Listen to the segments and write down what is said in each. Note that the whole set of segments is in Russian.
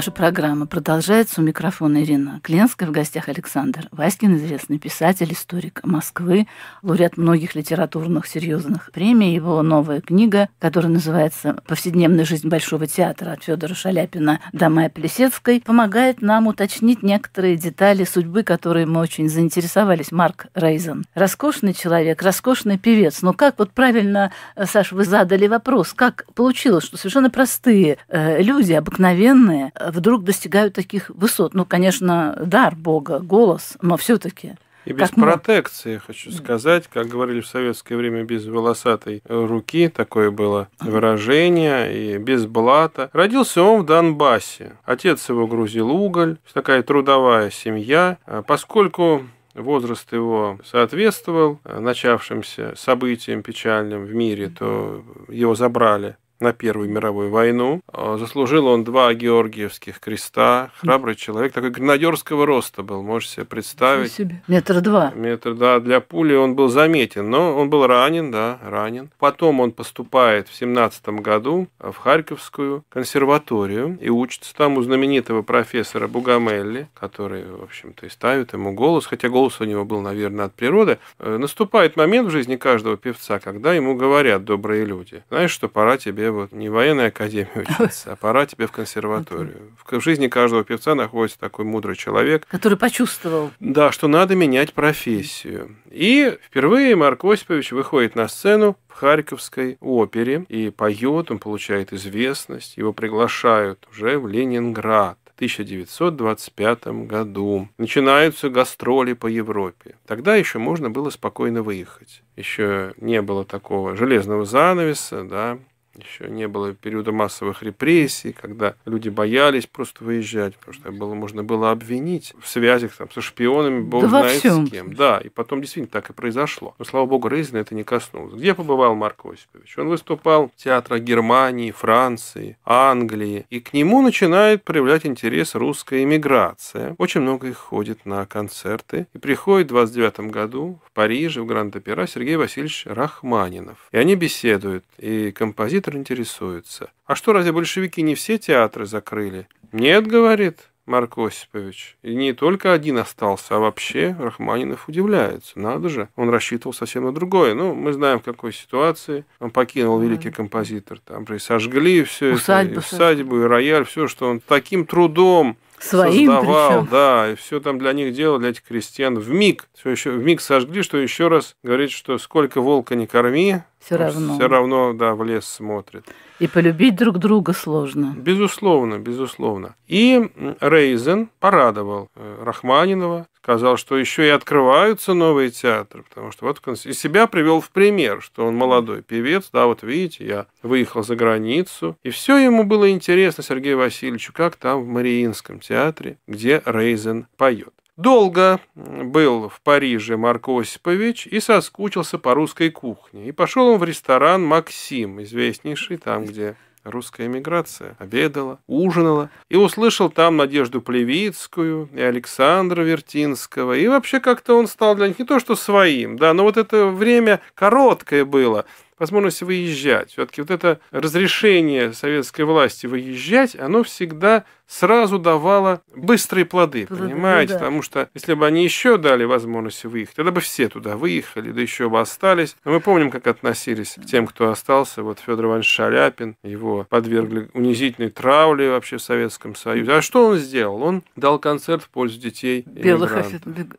Наша программа продолжается. У микрофона Ирина Кленская. В гостях Александр Васькин, известный писатель, историк Москвы, лауреат многих литературных серьезных премий. Его новая книга, которая называется «Повседневная жизнь Большого театра» от Федора Шаляпина до Майя Плесецкой, помогает нам уточнить некоторые детали судьбы, которые мы очень заинтересовались. Марк Рейзен. Роскошный человек, роскошный певец. Но как вот правильно, э, Саша, вы задали вопрос, как получилось, что совершенно простые э, люди, обыкновенные, э, вдруг достигают таких высот. Ну, конечно, дар Бога, голос, но все-таки. И без как протекции, мы... хочу сказать, как говорили в советское время, без волосатой руки, такое было выражение, и без блата. Родился он в Донбассе. Отец его грузил уголь, такая трудовая семья. А поскольку возраст его соответствовал э, начавшимся событиям печальным в мире, то его забрали на Первую мировую войну. А, заслужил он два георгиевских креста. Храбрый человек, такой гренадерского роста был, можете себе представить. Себе. Метр два. Метр, да. Для пули он был заметен, но он был ранен, да, ранен. Потом он поступает в семнадцатом году в Харьковскую консерваторию и учится там у знаменитого профессора Бугамелли, который, в общем-то, и ставит ему голос, хотя голос у него был, наверное, от природы. Э, наступает момент в жизни каждого певца, когда ему говорят добрые люди, знаешь, что пора тебе вот не военной академии учиться, а пора тебе в консерваторию. В жизни каждого певца находится такой мудрый человек. Который почувствовал. Да, что надо менять профессию. И впервые Марк Осипович выходит на сцену в Харьковской опере и поет, он получает известность, его приглашают уже в Ленинград. 1925 году. Начинаются гастроли по Европе. Тогда еще можно было спокойно выехать. Еще не было такого железного занавеса, да, еще не было периода массовых репрессий, когда люди боялись просто выезжать, потому что было, можно было обвинить в связях там, со шпионами, бог да знает всем. с кем. Да, и потом действительно так и произошло. Но, слава богу, Рейзина это не коснулось. Где побывал Марко Осипович? Он выступал в театрах Германии, Франции, Англии, и к нему начинает проявлять интерес русская эмиграция. Очень много их ходит на концерты, и приходит в 29 году в Париже, в Гранд-Опера Сергей Васильевич Рахманинов. И они беседуют, и композитор Петр интересуется. «А что, разве большевики не все театры закрыли?» «Нет», — говорит Марк Осипович. «И не только один остался, а вообще Рахманинов удивляется. Надо же, он рассчитывал совсем на другое. Ну, мы знаем, в какой ситуации он покинул великий композитор. Там же и сожгли все усадьбу, это, и усадьбу, и рояль, все, что он таким трудом Своим создавал, причем. да, и все там для них делал, для этих крестьян. В миг, все еще в миг сожгли, что еще раз говорит, что сколько волка не корми, все равно. Все равно, да, в лес смотрит. И полюбить друг друга сложно. Безусловно, безусловно. И Рейзен порадовал э, Рахманинова, сказал, что еще и открываются новые театры, потому что вот и себя привел в пример, что он молодой певец, да, вот видите, я выехал за границу, и все ему было интересно Сергею Васильевичу, как там в Мариинском театре, где Рейзен поет. Долго был в Париже Марко Осипович и соскучился по русской кухне. И пошел он в ресторан «Максим», известнейший там, где русская эмиграция обедала, ужинала. И услышал там Надежду Плевицкую и Александра Вертинского. И вообще как-то он стал для них не то что своим, да, но вот это время короткое было – возможность выезжать. Все-таки вот это разрешение советской власти выезжать, оно всегда сразу давало быстрые плоды, плоды понимаете? Ну да. Потому что если бы они еще дали возможность выехать, тогда бы все туда выехали, да еще бы остались. Но мы помним, как относились к тем, кто остался. Вот Федор Иванович Шаляпин, его подвергли унизительной травле вообще в Советском Союзе. А что он сделал? Он дал концерт в пользу детей белых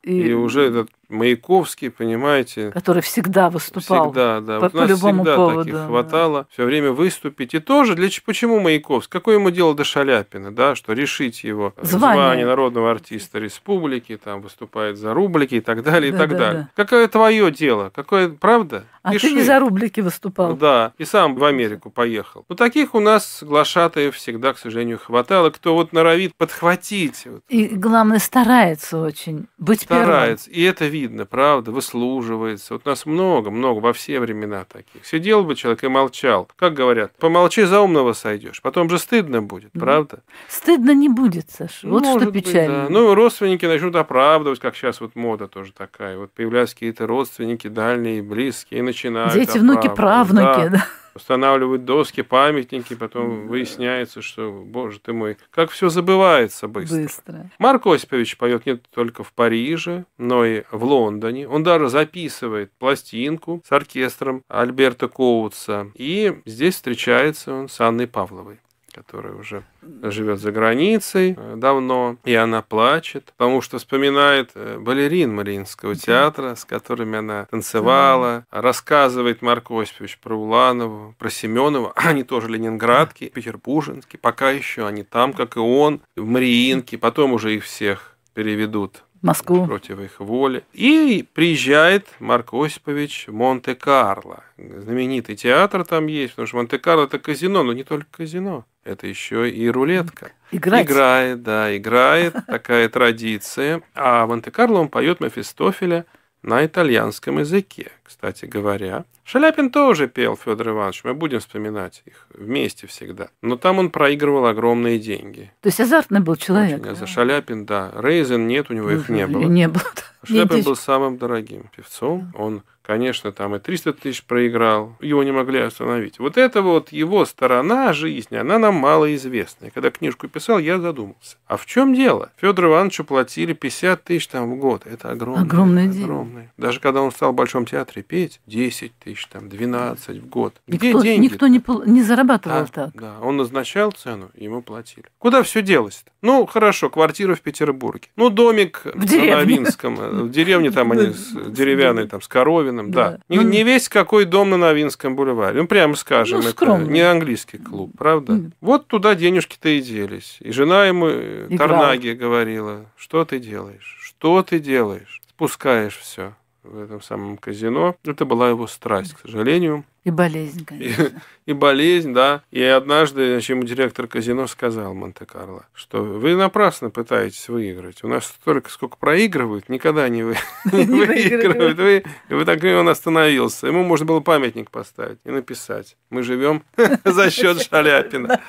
и, и... и уже этот Маяковский, понимаете. Который всегда выступал. Всегда, да. По, вот по любому всегда поводу. Таких хватало. Все время выступить. И тоже для почему Маяковский? Какое ему дело до Шаляпина, да, что решить его э, звание, звание народного артиста республики, там выступает за рублики и так далее, да, и так да, далее. Да. Какое твое дело? Какое, правда? А Пиши. ты не за рублики выступал. Да, и сам в Америку поехал. Ну таких у нас глашатаев всегда, к сожалению, хватало, кто вот норовит подхватить. И главное, старается очень быть старается. первым. Старается, и это видно обидно, правда, выслуживается. Вот нас много-много во все времена таких. Сидел бы человек и молчал. Как говорят, помолчи, за умного сойдешь. Потом же стыдно будет, правда? Стыдно не будет, Саша. Вот Может что печально. Быть, да. Ну, родственники начнут оправдывать, как сейчас вот мода тоже такая. Вот появляются какие-то родственники дальние близкие, и начинают Дети, внуки, правнуки, да. да устанавливают доски, памятники, потом да. выясняется, что, боже ты мой, как все забывается быстро. быстро. Марк Осипович поет не только в Париже, но и в Лондоне. Он даже записывает пластинку с оркестром Альберта Коутса. И здесь встречается он с Анной Павловой которая уже живет за границей э, давно, и она плачет, потому что вспоминает э, балерин Мариинского театра, с которыми она танцевала, рассказывает Марко Осипович про Уланову, про Семенова, они тоже ленинградки, петербурженские, пока еще они там, как и он, в Мариинке, потом уже их всех переведут Москву. против их воли. И приезжает Марк Осипович в Монте-Карло. Знаменитый театр там есть, потому что Монте-Карло это казино, но не только казино. Это еще и рулетка. Играть. Играет, да, играет. Такая традиция. А в Монте-Карло он поет Мефистофеля на итальянском языке кстати говоря. Шаляпин тоже пел, Федор Иванович, мы будем вспоминать их вместе всегда. Но там он проигрывал огромные деньги. То есть азартный был человек. Очень, а да? За Шаляпин, да. Рейзен нет, у него их не было. Не было. Шляпин был самым дорогим певцом. Он, конечно, там и 300 тысяч проиграл. Его не могли остановить. Вот эта вот его сторона жизни, она нам мало известна. Когда книжку писал, я задумался. А в чем дело? Федору Ивановичу платили 50 тысяч там в год. Это огромное. Огромное, огромное. Даже когда он стал в Большом театре, петь 10 тысяч, там, 12 в год. Где никто, деньги? Никто не, не зарабатывал да, так. Да, он назначал цену, ему платили. Куда все делось? -то? Ну, хорошо, квартира в Петербурге. Ну, домик в Новинском. Э, в деревне там они деревянные, там, с коровином, да. Не ну, весь какой дом на Новинском бульваре. Ну, прямо скажем, ну, это не английский клуб, правда? Вот туда денежки-то и делись. И жена ему, э, Тарнаги говорила, что ты делаешь? Что ты делаешь? Спускаешь все в этом самом казино. Это была его страсть, к сожалению. И болезнь, конечно. И, и болезнь, да. И однажды ему директор казино сказал Монте-Карло, что вы напрасно пытаетесь выиграть. У нас столько, сколько проигрывают, никогда не, вы... не выигрывают. Вы... И вот так и он остановился. Ему можно было памятник поставить и написать. Мы живем за счет Шаляпина.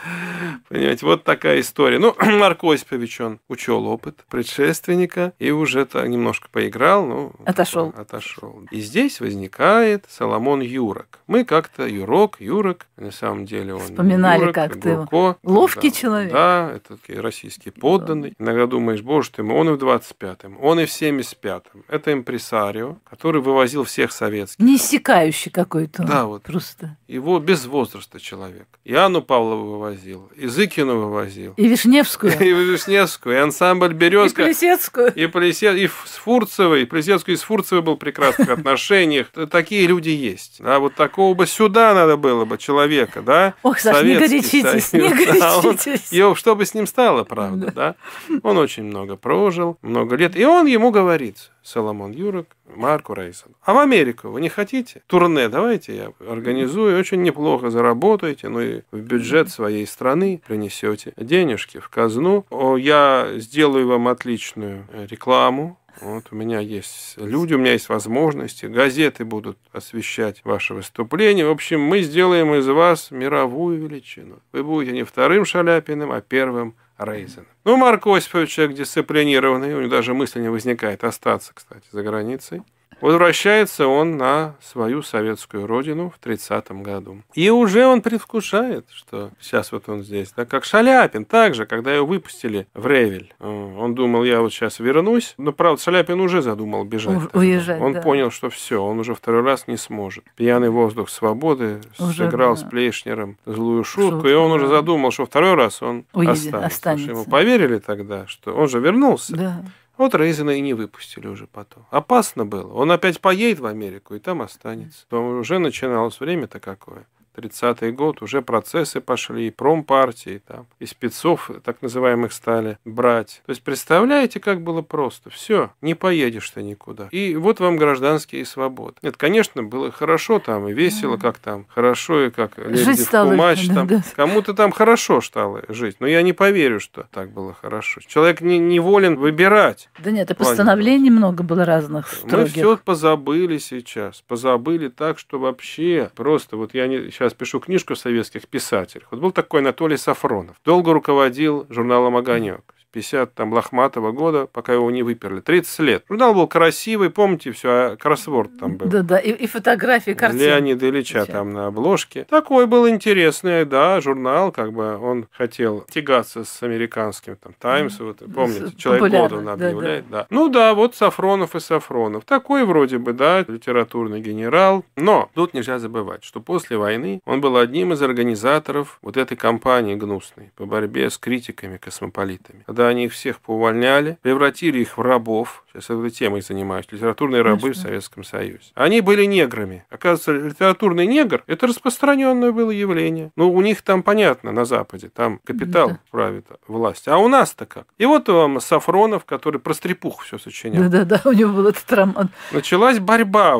Понимаете, вот такая история. Ну, Марко Осипович, он учел опыт предшественника и уже немножко поиграл, ну... Отошел. Отошел. И здесь возникает Соломон Юрок. Мы как-то Юрок, Юрок, на самом деле он Вспоминали как-то его. Ловкий да, человек. Да, это такие российские подданные. Иногда думаешь, боже ты мой, он и в 25-м, он и в 75-м. Это импресарио, который вывозил всех советских. Неиссякающий какой-то Да, вот. Просто. Его без возраста человек. И Анну Павлову вывозил, и Зыкину вывозил. И Вишневскую. И Вишневскую, и ансамбль «Березка». И Плесецкую. И, Плесе... и с Фурцевой. Плесецкую и с Фурцевой был прекрасных отношениях. Такие люди есть. А вот такого тянул бы сюда, надо было бы человека, да? Ох, Саш, Советский не горячитесь, Союз, не горячитесь. Да, он, и что бы с ним стало, правда, да. Он очень много прожил, много лет. И он ему говорит, Соломон Юрок, Марку Рейсон. А в Америку вы не хотите? Турне давайте я организую, очень неплохо заработаете, ну и в бюджет своей страны принесете денежки в казну. Я сделаю вам отличную рекламу, вот у меня есть люди, у меня есть возможности, газеты будут освещать ваше выступление. В общем, мы сделаем из вас мировую величину. Вы будете не вторым Шаляпиным, а первым Рейзеном. Ну, Марк Осипович человек дисциплинированный, у него даже мысли не возникает остаться, кстати, за границей. Возвращается он на свою советскую родину в 30 году. И уже он предвкушает, что сейчас вот он здесь. Да, как Шаляпин, также, когда его выпустили в Ревель. Э, он думал, я вот сейчас вернусь. Но, правда, Шаляпин уже задумал бежать. У- уезжать, Он да. понял, что все, он уже второй раз не сможет. Пьяный воздух свободы уже, сыграл да. с Плейшнером злую шутку, Шутка, и он да. уже задумал, что второй раз он Уедет, останется. останется. ему поверили тогда, что он же вернулся. Да. Вот Рейзена и не выпустили уже потом. Опасно было. Он опять поедет в Америку и там останется. То уже начиналось время-то какое. 30-й год, уже процессы пошли, и промпартии, там, и спецов э, так называемых стали брать. То есть, представляете, как было просто? Все, не поедешь ты никуда. И вот вам гражданские свободы. Нет, конечно, было хорошо там, и весело, как там, хорошо, и как Лебедев Кумач. Там. Да, да. Кому-то там хорошо стало жить, но я не поверю, что так было хорошо. Человек не, не волен выбирать. Да нет, и постановлений много было разных строгих. Мы все позабыли сейчас, позабыли так, что вообще просто, вот я не, сейчас сейчас пишу книжку о советских писателях. Вот был такой Анатолий Сафронов. Долго руководил журналом «Огонек». 50 там лохматого года, пока его не выперли. 30 лет. Журнал ну, был красивый, помните все, а кроссворд там был. Да-да, и, и фотографии картин. Леонида Ильича Сейчас. там на обложке. Такой был интересный, да, журнал, как бы он хотел тягаться с американским, там, Таймс, mm. вот, помните, человек года он объявляет, да, да. да. Ну да, вот Сафронов и Сафронов. Такой вроде бы, да, литературный генерал. Но тут нельзя забывать, что после войны он был одним из организаторов вот этой кампании гнусной по борьбе с критиками-космополитами. Когда когда они их всех поувольняли, превратили их в рабов. Сейчас этой темой занимаюсь. Литературные рабы Конечно. в Советском Союзе. Они были неграми. Оказывается, литературный негр – это распространенное было явление. Ну, у них там понятно, на Западе, там капитал да. правит власть. А у нас-то как? И вот вам эм, Сафронов, который про стрепух все сочинял. Да-да-да, у него был этот роман. Началась борьба.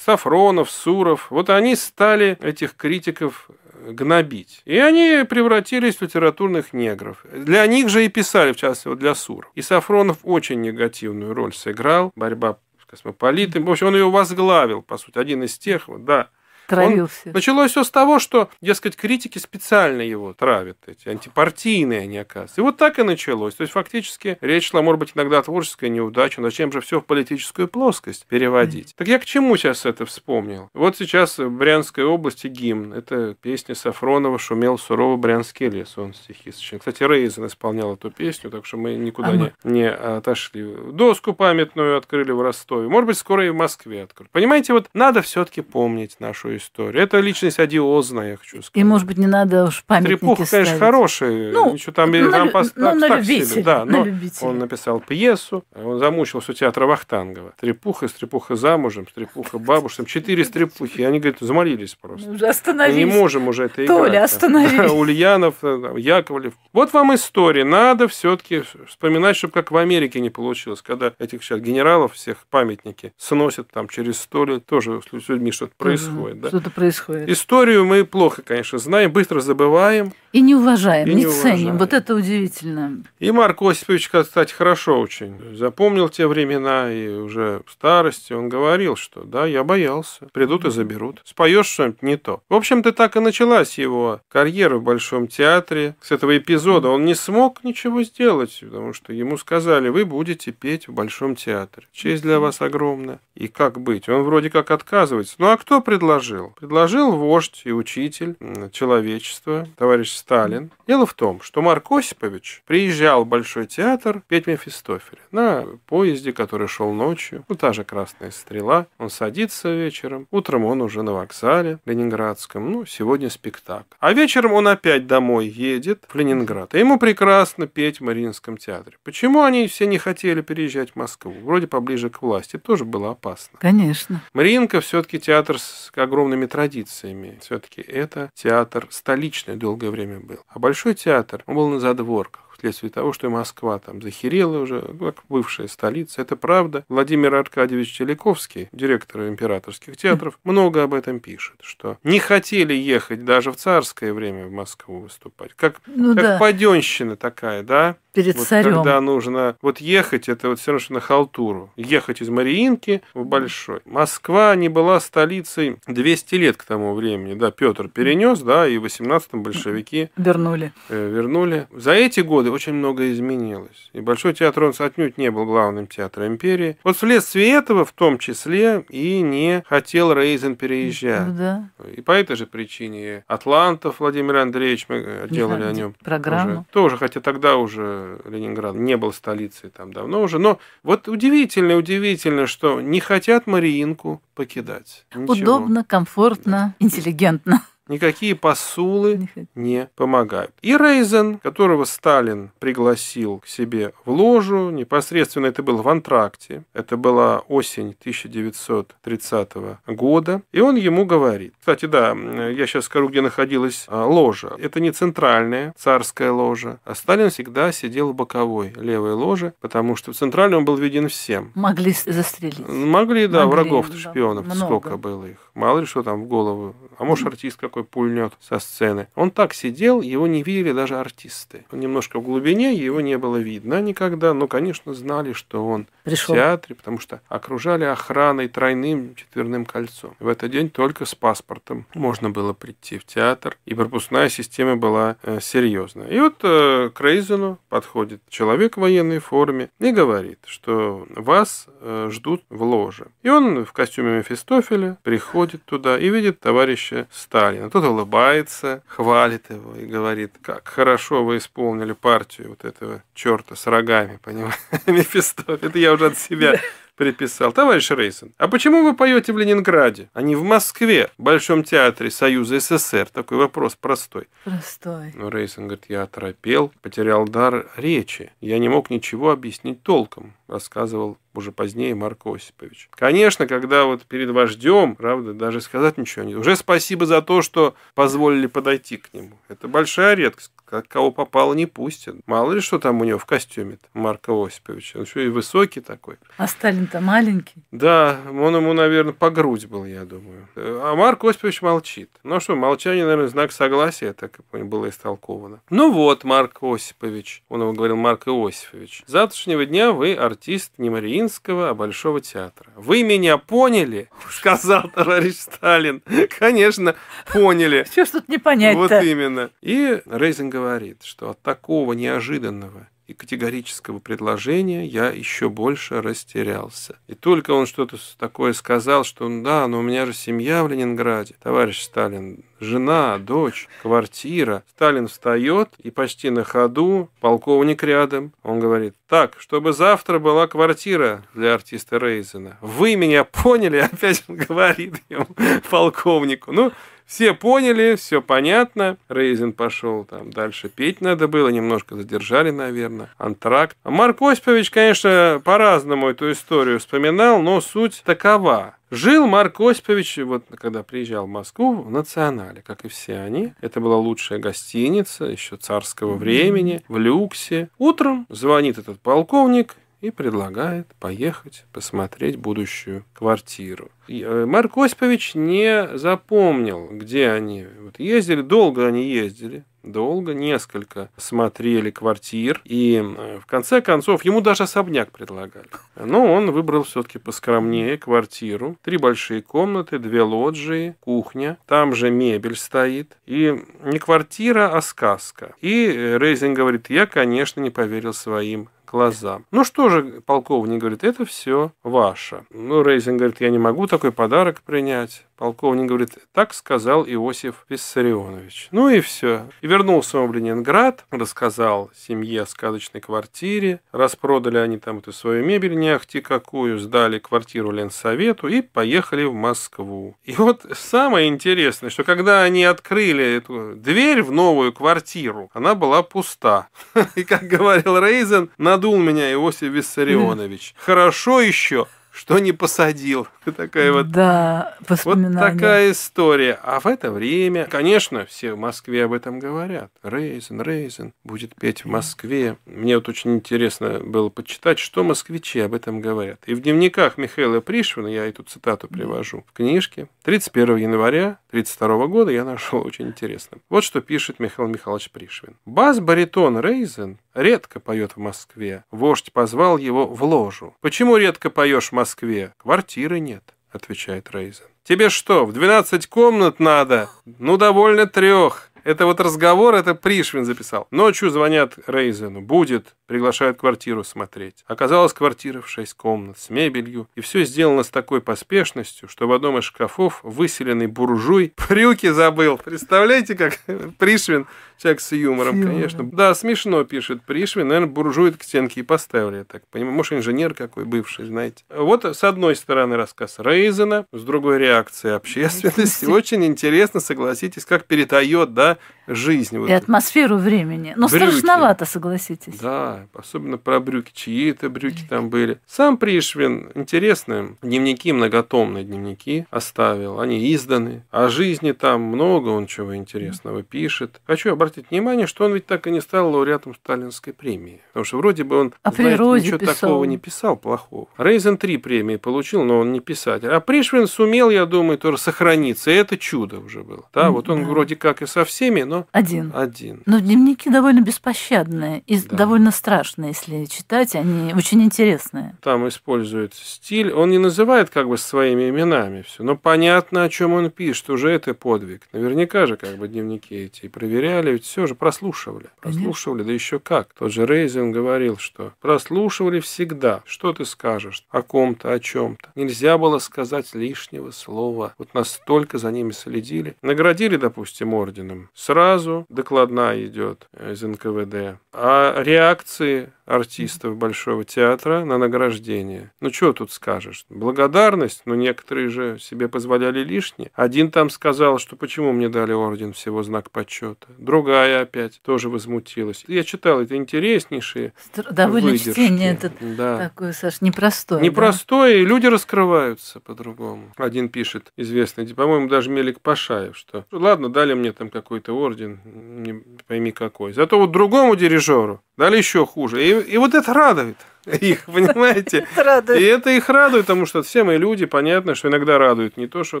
Сафронов, Суров. Вот они стали этих критиков гнобить. И они превратились в литературных негров. Для них же и писали, в частности, вот для Сур. И Сафронов очень негативную роль сыграл. Борьба с космополитами. В общем, он ее возглавил, по сути, один из тех, вот, да, Травился. Он... Началось все с того, что, дескать, критики специально его травят, эти антипартийные они, оказываются. И вот так и началось. То есть, фактически, речь шла, может быть, иногда о творческой неудаче, но зачем же все в политическую плоскость переводить? Так я к чему сейчас это вспомнил? Вот сейчас в Брянской области гимн. Это песня Сафронова «Шумел сурово Брянский лес». Он стихи сочинил. Кстати, Рейзен исполнял эту песню, так что мы никуда а не, не отошли. Доску памятную открыли в Ростове. Может быть, скоро и в Москве откроют. Понимаете, вот надо все-таки помнить нашу историю. Это личность одиозная, я хочу сказать. И, может быть, не надо уж памятники Трепуха, ставить. конечно, хороший. Ну, Ничего там, ну, на, там пост... ну, на любителя, да, на любителя. Он написал пьесу, он замучился у театра Вахтангова. Трепуха, стрепуха замужем, стрепуха бабушкам. Четыре стрепухи. они, говорят, замолились просто. Уже ну, остановись. Мы не можем уже это Толя, играть. Толя, остановись. Ульянов, э, Яковлев. Вот вам история. Надо все таки вспоминать, чтобы как в Америке не получилось, когда этих сейчас генералов всех памятники сносят там через сто лет. Тоже с людьми что-то происходит. Угу. Да? что-то. происходит. Историю мы плохо, конечно, знаем, быстро забываем. И не уважаем, и не, не ценим. Уважаем. Вот это удивительно. И Марко Осипович, кстати, хорошо очень запомнил те времена и уже в старости он говорил, что да, я боялся, придут и заберут. Споешь что-нибудь не то. В общем-то, так и началась его карьера в Большом театре. С этого эпизода он не смог ничего сделать, потому что ему сказали, вы будете петь в Большом театре. Честь для вас огромная. И как быть? Он вроде как отказывается. Ну а кто предложил? предложил? Предложил вождь и учитель человечества, товарищ Сталин. Дело в том, что Марк Осипович приезжал в Большой театр петь Мефистофеля на поезде, который шел ночью. Ну, та же «Красная стрела». Он садится вечером. Утром он уже на вокзале ленинградском. Ну, сегодня спектакль. А вечером он опять домой едет в Ленинград. И ему прекрасно петь в Мариинском театре. Почему они все не хотели переезжать в Москву? Вроде поближе к власти. тоже было опасно. Конечно. Мариинка все-таки театр с огромным духовными традициями. Все-таки это театр столичный долгое время был. А Большой театр, он был на задворках вследствие того, что и Москва там захерела уже, как бывшая столица. Это правда. Владимир Аркадьевич Телековский, директор императорских театров, много об этом пишет, что не хотели ехать даже в царское время в Москву выступать. Как, ну, как да. паденщина такая, да? перед вот царем. Когда нужно вот ехать, это вот все равно, что на халтуру. Ехать из Мариинки в Большой. Москва не была столицей 200 лет к тому времени. Да, Петр перенес, да, и в 18-м большевики... М-м, вернули. Э, вернули. За эти годы очень многое изменилось. И Большой театр, он отнюдь не был главным театром империи. Вот вследствие этого, в том числе, и не хотел Рейзен переезжать. Да. И по этой же причине Атлантов Владимир Андреевич, мы э, делали да, о нем. Программу. Уже. Тоже, хотя тогда уже Ленинград не был столицей там давно уже. Но вот удивительно, удивительно, что не хотят Мариинку покидать. Ничего. Удобно, комфортно, да. интеллигентно. Никакие посулы не помогают. И Рейзен, которого Сталин пригласил к себе в ложу, непосредственно это было в антракте, это была осень 1930 года, и он ему говорит. Кстати, да, я сейчас скажу, где находилась а, ложа. Это не центральная царская ложа, а Сталин всегда сидел в боковой левой ложе, потому что в центральной он был виден всем. Могли застрелить. Могли, да, Могли, врагов-шпионов. Да, много. Сколько было их. Мало ли что там в голову. А может, артист какой такой пульнет со сцены. Он так сидел, его не видели даже артисты. Он немножко в глубине, его не было видно никогда, но, конечно, знали, что он Пришел. в театре, потому что окружали охраной тройным четверным кольцом. В этот день только с паспортом можно было прийти в театр, и пропускная система была э, серьезная. И вот э, к Рейзену подходит человек в военной форме и говорит, что вас э, ждут в ложе. И он в костюме Мефистофеля приходит туда и видит товарища Сталина. Кто-то улыбается, хвалит его и говорит, как хорошо вы исполнили партию вот этого черта с рогами, понимаешь, Мефистоф. Это я уже от себя приписал. Товарищ Рейсон, а почему вы поете в Ленинграде, а не в Москве, в Большом театре Союза СССР? Такой вопрос простой. Простой. Но Рейсон говорит, я оторопел, потерял дар речи. Я не мог ничего объяснить толком, рассказывал уже позднее Марко Осипович. Конечно, когда вот перед вождем, правда, даже сказать ничего не Уже спасибо за то, что позволили подойти к нему. Это большая редкость. Как кого попало, не пустят. Мало ли, что там у него в костюме -то, Марка Осиповича. Он еще и высокий такой. А Сталин-то маленький. Да, он ему, наверное, по грудь был, я думаю. А Марк Осипович молчит. Ну что, молчание, наверное, знак согласия, так и было истолковано. Ну вот, Марк Осипович, он его говорил Марк Иосифович. С завтрашнего дня вы артист не Немариин Вышинского а Большого театра. Вы меня поняли? Сказал товарищ Сталин. Конечно, поняли. Все что-то не понять Вот именно. И Рейзин говорит, что от такого неожиданного и категорического предложения я еще больше растерялся. И только он что-то такое сказал, что да, но у меня же семья в Ленинграде, товарищ Сталин, жена, дочь, квартира. Сталин встает и почти на ходу, полковник рядом, он говорит, так, чтобы завтра была квартира для артиста Рейзена. Вы меня поняли? Опять он говорит ему, полковнику. Ну, все поняли, все понятно. Рейзин пошел там дальше петь надо было, немножко задержали, наверное. Антракт. А Марк Осипович, конечно, по-разному эту историю вспоминал, но суть такова. Жил Марк Осипович, вот когда приезжал в Москву, в Национале, как и все они. Это была лучшая гостиница еще царского времени, в люксе. Утром звонит этот полковник и предлагает поехать посмотреть будущую квартиру. И э, Марк Осипович не запомнил, где они вот ездили. Долго они ездили, долго, несколько смотрели квартир. И э, в конце концов ему даже особняк предлагали. Но он выбрал все-таки поскромнее квартиру. Три большие комнаты, две лоджии, кухня. Там же мебель стоит. И не квартира, а сказка. И э, Рейзинг говорит, я, конечно, не поверил своим глаза. Ну что же, полковник говорит, это все ваше. Ну, Рейзин говорит, я не могу такой подарок принять. Полковник говорит, так сказал Иосиф Виссарионович. Ну и все. И вернулся он в Ленинград, рассказал семье о сказочной квартире, распродали они там эту свою мебель не ахти какую, сдали квартиру Ленсовету и поехали в Москву. И вот самое интересное, что когда они открыли эту дверь в новую квартиру, она была пуста. И как говорил Рейзен, надул меня Иосиф Виссарионович. Хорошо еще, что не посадил. Такая вот, да, вот такая история. А в это время, конечно, все в Москве об этом говорят. Рейзен, Рейзен будет петь в Москве. Мне вот очень интересно было почитать, что москвичи об этом говорят. И в дневниках Михаила Пришвина, я эту цитату привожу в книжке, 31 января 1932 года я нашел очень интересным. Вот что пишет Михаил Михайлович Пришвин. Бас-баритон Рейзен редко поет в Москве. Вождь позвал его в ложу. «Почему редко поешь в Москве? Квартиры нет», — отвечает Рейзен. «Тебе что, в 12 комнат надо? Ну, довольно трех. Это вот разговор, это Пришвин записал. Ночью звонят Рейзену. Будет. Приглашают квартиру смотреть. Оказалось квартира в шесть комнат с мебелью. И все сделано с такой поспешностью, что в одном из шкафов выселенный буржуй брюки забыл. Представляете, как Пришвин, человек с юмором, с юмором. конечно. Да, смешно пишет Пришвин. Наверное, буржуй к стенке и поставили. Я так понимаю. Может, инженер какой бывший, знаете. Вот с одной стороны рассказ Рейзена, с другой реакция общественности. Очень интересно, согласитесь, как перетает, да, да, жизнь. И вот. атмосферу времени. Но брюки. страшновато, согласитесь. Да, особенно про брюки. Чьи это брюки, брюки там были. Сам Пришвин, интересно, дневники, многотомные дневники оставил. Они изданы. О жизни там много он чего интересного пишет. Хочу обратить внимание, что он ведь так и не стал лауреатом Сталинской премии. Потому что вроде бы он, О знаете, ничего писал. такого не писал плохого. Рейзен 3 премии получил, но он не писатель. А Пришвин сумел, я думаю, тоже сохраниться. И это чудо уже было. Да, вот он да. вроде как и совсем всеми, но... Один. Один. Но дневники довольно беспощадные и да. довольно страшные, если читать, они очень интересные. Там используют стиль, он не называет как бы своими именами все, но понятно, о чем он пишет, уже это подвиг. Наверняка же как бы дневники эти и проверяли, ведь все же прослушивали. Прослушивали, Конечно. да еще как. Тот же Рейзен говорил, что прослушивали всегда, что ты скажешь, о ком-то, о чем-то. Нельзя было сказать лишнего слова. Вот настолько за ними следили. Наградили, допустим, орденом. Сразу. докладная идет э, из НКВД. А реакции артистов Большого театра на награждение. Ну, что тут скажешь? Благодарность, но ну, некоторые же себе позволяли лишнее. Один там сказал, что почему мне дали орден всего знак почета. Другая опять тоже возмутилась. Я читал это интереснейшие Довольно выдержки. чтение это да. такое, Саш, непростое. Непростое, да? и люди раскрываются по-другому. Один пишет, известный, по-моему, даже Мелик Пашаев, что ладно, дали мне там какой какой-то орден, не пойми какой. Зато вот другому дирижеру дали еще хуже. И, и вот это радует их, понимаете? Это радует. И это их радует, потому что все мы люди, понятно, что иногда радует не то, что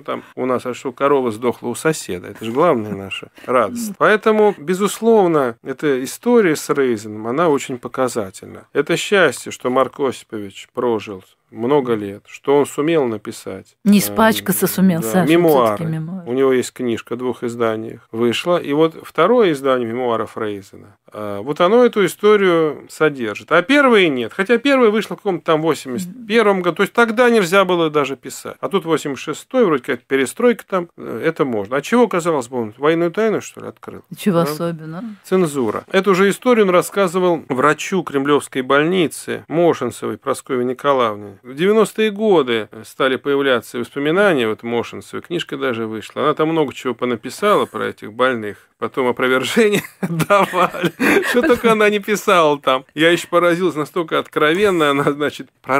там у нас, а что корова сдохла у соседа. Это же главная наша радость. Поэтому, безусловно, эта история с Рейзеном, она очень показательна. Это счастье, что Марк Осипович прожил много лет, что он сумел написать. Не э, испачкаться а, сумел, да, Саша. Мемуары. мемуары. У него есть книжка в двух изданиях, вышла. И вот второе издание мемуаров Рейзена, а, э, вот оно эту историю содержит. А первое нет. Хотя первое вышло в каком-то там 81-м году. То есть тогда нельзя было даже писать. А тут 86-й, вроде как перестройка там, э, это можно. А чего, казалось бы, он военную тайну, что ли, открыл? Чего Правда? особенно? Цензура. Эту же историю он рассказывал врачу Кремлевской больницы Мошенцевой Прасковье Николаевне. В 90-е годы стали появляться воспоминания, вот Мошенцева, книжка даже вышла. Она там много чего понаписала про этих больных, потом опровержение давали. Что только она не писала там. Я еще поразился настолько откровенно, она, значит, про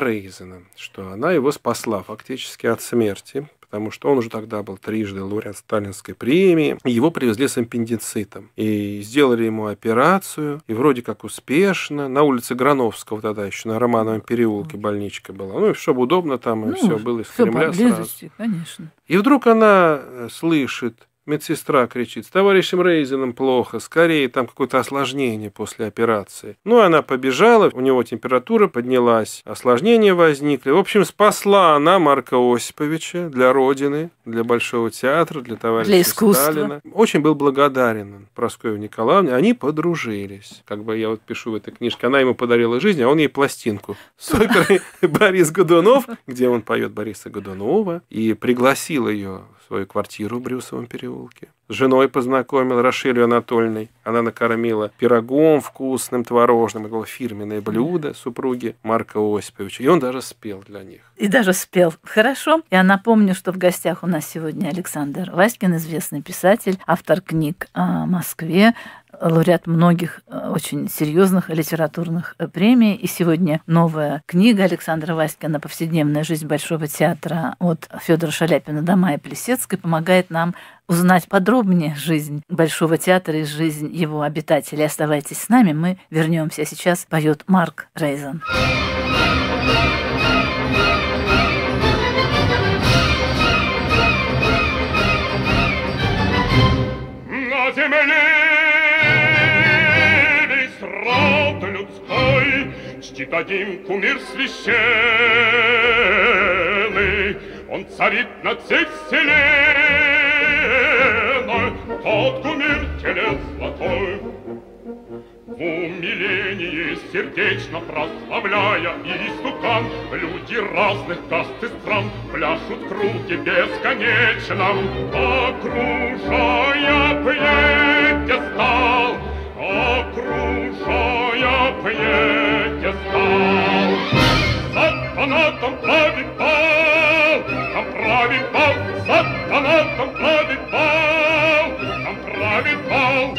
что она его спасла фактически от смерти потому что он уже тогда был трижды лауреат Сталинской премии. Его привезли с аппендицитом. И сделали ему операцию, и вроде как успешно. На улице Грановского тогда еще, на Романовом переулке больничка была. Ну и чтобы удобно там, ну, и все было из все Кремля сразу. Конечно. И вдруг она э, слышит Медсестра кричит, с товарищем Рейзеном плохо, скорее, там какое-то осложнение после операции. Ну, она побежала, у него температура поднялась, осложнения возникли. В общем, спасла она Марка Осиповича для Родины, для Большого театра, для товарища для искусства. Сталина. Очень был благодарен Просковью Николаевне. Они подружились. Как бы я вот пишу в этой книжке, она ему подарила жизнь, а он ей пластинку. Супер Борис Годунов, где он поет Бориса Годунова, и пригласил ее свою квартиру в Брюсовом переулке. С женой познакомил Рашилью Анатольной. Она накормила пирогом вкусным, творожным. Это было фирменное блюдо супруги Марка Осиповича. И он даже спел для них. И даже спел. Хорошо. Я напомню, что в гостях у нас сегодня Александр Васькин, известный писатель, автор книг о Москве, лауреат многих э, очень серьезных литературных э, премий. И сегодня новая книга Александра Васькина «Повседневная жизнь Большого театра» от Федора Шаляпина до Майи Плесецкой помогает нам узнать подробнее жизнь Большого театра и жизнь его обитателей. Оставайтесь с нами, мы вернемся. А сейчас поет Марк Рейзен. земли Чтит один кумир священный, Он царит над всей вселенной, Тот кумир телец золотой. В умилении сердечно прославляя и стукан, Люди разных каст и стран пляшут в круге бесконечном, Окружая пьедестал, окружая пьедестал бал. За фанатом правит бал, там правит бал. За фанатом правит бал, там правит бал.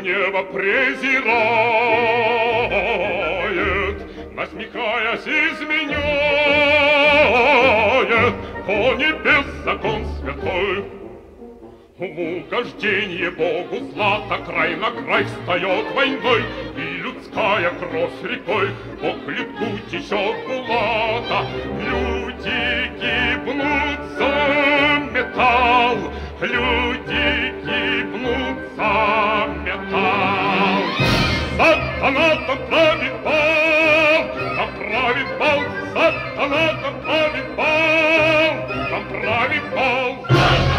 небо презирать. Каясь, изменяет, о небес закон святой. В угождение Богу злато край на край встает войной, И людская кровь рекой по хлебку течет булата. Люди гибнут за металл, люди гибнут за металл. Сатана-то правит pravi bal, sad,